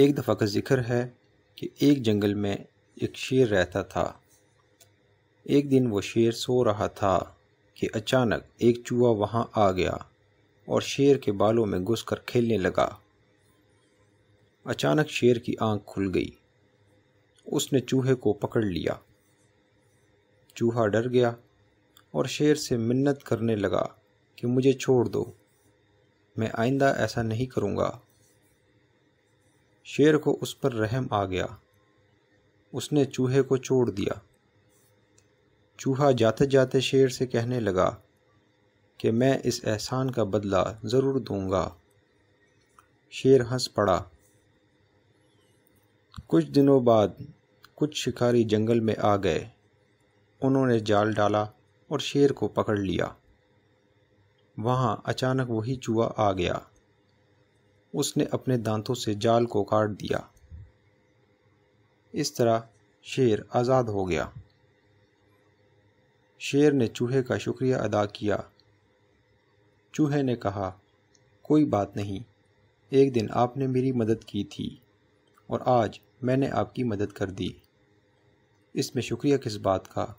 एक दफ़ा का ज़िक्र है कि एक जंगल में एक शेर रहता था एक दिन वो शेर सो रहा था कि अचानक एक चूहा वहाँ आ गया और शेर के बालों में घुसकर खेलने लगा अचानक शेर की आंख खुल गई उसने चूहे को पकड़ लिया चूहा डर गया और शेर से मिन्नत करने लगा कि मुझे छोड़ दो मैं आइंदा ऐसा नहीं करूँगा शेर को उस पर रहम आ गया उसने चूहे को छोड़ दिया चूहा जाते जाते शेर से कहने लगा कि मैं इस एहसान का बदला ज़रूर दूंगा शेर हंस पड़ा कुछ दिनों बाद कुछ शिकारी जंगल में आ गए उन्होंने जाल डाला और शेर को पकड़ लिया वहाँ अचानक वही चूहा आ गया उसने अपने दांतों से जाल को काट दिया इस तरह शेर आज़ाद हो गया शेर ने चूहे का शुक्रिया अदा किया चूहे ने कहा कोई बात नहीं एक दिन आपने मेरी मदद की थी और आज मैंने आपकी मदद कर दी इसमें शुक्रिया किस बात का